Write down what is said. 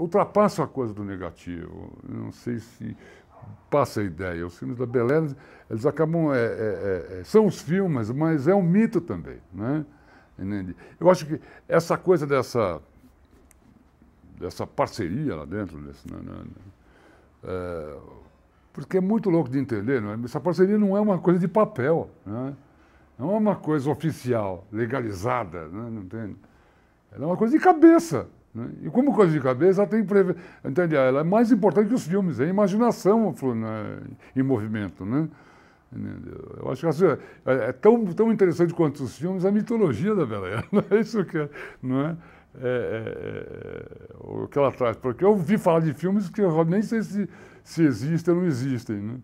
ultrapassa a coisa do negativo. Não sei se passa a ideia. Os filmes da Belém, eles acabam... É, é, é, é, são os filmes, mas é um mito também, né? Eu acho que essa coisa dessa, dessa parceria lá dentro, desse, né, né, né é, porque é muito louco de entender, é? essa parceria não é uma coisa de papel, né? não é uma coisa oficial, legalizada, né, não, não ela é uma coisa de cabeça. Né? E como coisa de cabeça, ela tem preve... Entende? Ah, ela é mais importante que os filmes, é a imaginação né? em movimento, né? Eu acho que assim, é, é tão, tão interessante quanto os filmes a mitologia da Bela É isso que é, não é? é? É, é, o que ela traz. Porque eu ouvi falar de filmes que eu nem sei se, se existem ou não existem. Né?